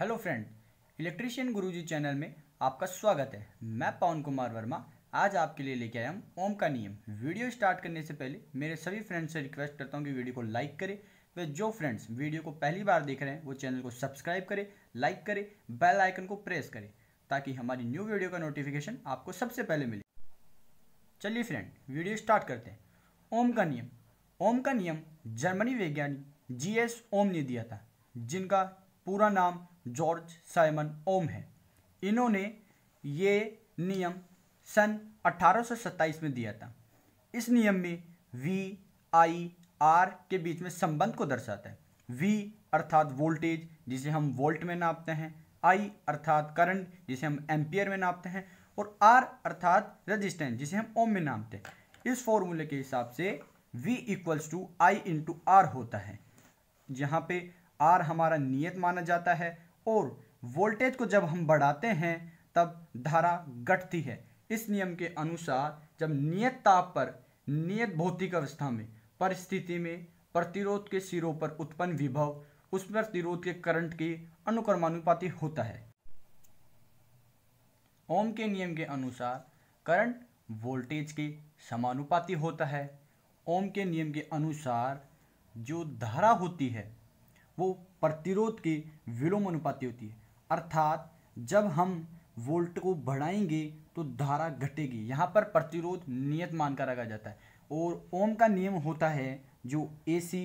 hello friend electrician Guruji channel में आपका स्वागत है मैं पवन कुमार वर्मा आज आपके लिए लेके आया हूँ ओम का नियम वीडियो स्टार्ट करने से पहले मेरे सभी फ्रेंड्स से रिक्वेस्ट करता हूँ कि वीडियो को लाइक करें वे जो फ्रेंड्स वीडियो को पहली बार देख रहे हैं वो चैनल को सब्सक्राइब करें लाइक करें बेल आइकन को प्रेस करें ताकि हमारी न्यू वीडियो का नोटिफिकेशन आपको सबसे पहले मिले चलिए फ्रेंड वीडियो स्टार्ट करते हैं ओम का नियम ओम का नियम जर्मनी वैज्ञानिक जी एस ओम ने दिया था जिनका पूरा नाम जॉर्ज साइमन ओम हैं इन्होंने ये नियम सन 1827 में दिया था इस नियम में वी आई आर के बीच में संबंध को दर्शाता है वी अर्थात वोल्टेज जिसे हम वोल्ट में नापते हैं आई अर्थात करंट जिसे हम एम्पियर में नापते हैं और आर अर्थात रेजिस्टेंस जिसे हम ओम में नापते हैं इस फॉर्मूले के हिसाब से V equals to I into R होता है जहाँ पे आर हमारा नियत माना जाता है और वोल्टेज को जब हम बढ़ाते हैं तब धारा घटती है इस नियम के अनुसार जब नियत ताप पर नियत भौतिक अवस्था में परिस्थिति में प्रतिरोध के सिरों पर उत्पन्न विभव उस प्रतिरोध के करंट की अनुक्रमानुपाति होता है ओम के नियम के अनुसार करंट वोल्टेज के समानुपाति होता है ओम के नियम के अनुसार जो धारा होती है वो प्रतिरोध के विलोम अनुपाति होती है अर्थात जब हम वोल्ट को बढ़ाएंगे तो धारा घटेगी यहाँ पर प्रतिरोध नियत मानकर रखा जाता है और ओम का नियम होता है जो एसी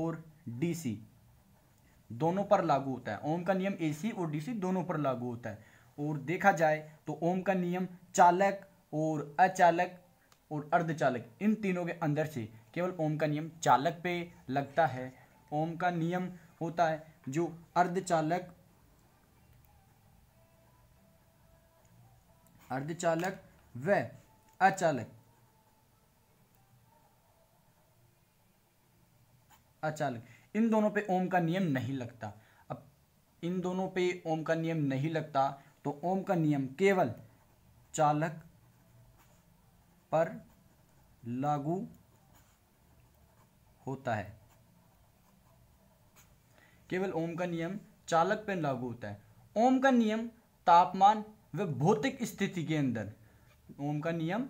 और डीसी दोनों पर लागू होता है ओम का नियम एसी और डीसी दोनों पर लागू होता है और देखा जाए तो ओम का नियम चालक और अचालक और अर्धचालक इन तीनों के अंदर से केवल ओम का नियम चालक पे लगता है ओम का नियम होता है जो अर्धचालक अर्धचालक व अचालक अचालक इन दोनों पे ओम का नियम नहीं लगता अब इन दोनों पे ओम का नियम नहीं लगता तो ओम का नियम केवल चालक पर लागू होता है केवल ओम का नियम चालक पर लागू होता है ओम का नियम तापमान व भौतिक स्थिति के अंदर ओम का नियम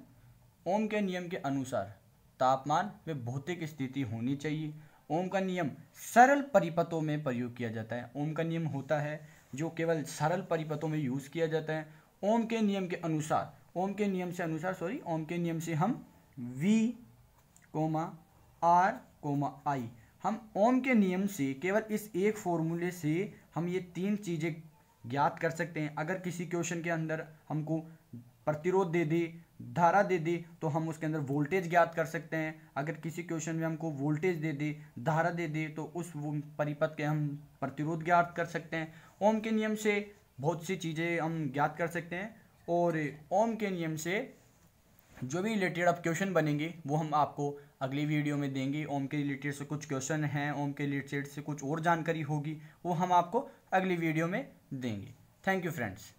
ओम के नियम के अनुसार तापमान व भौतिक स्थिति होनी चाहिए ओम का नियम सरल परिपथों में प्रयोग किया जाता है ओम का नियम होता है जो केवल सरल परिपथों में यूज़ किया जाता है ओम के नियम के अनुसार ओम के नियम से अनुसार सॉरी ओम के नियम से हम V comma R comma I हम ओम के नियम से केवल इस एक फॉर्मूले से हम ये तीन चीज़ें ज्ञात कर सकते हैं अगर किसी क्वेश्चन के अंदर हमको प्रतिरोध दे दी धारा दे दे तो हम उसके अंदर वोल्टेज ज्ञात कर सकते हैं अगर किसी क्वेश्चन में हमको वोल्टेज दे दे धारा दे दे तो उस परिपथ के हम प्रतिरोध ज्ञात कर सकते हैं ओम के नियम से बहुत सी चीज़ें हम ज्ञात कर सकते हैं और ओम के नियम से जो भी रिलेटेड अब क्वेश्चन बनेंगे वो हम आपको अगली वीडियो में देंगे ओम के रिलेटेड से कुछ क्वेश्चन हैं ओम के रिलेटेड से कुछ और जानकारी होगी वो हम आपको अगली वीडियो में देंगे थैंक यू फ्रेंड्स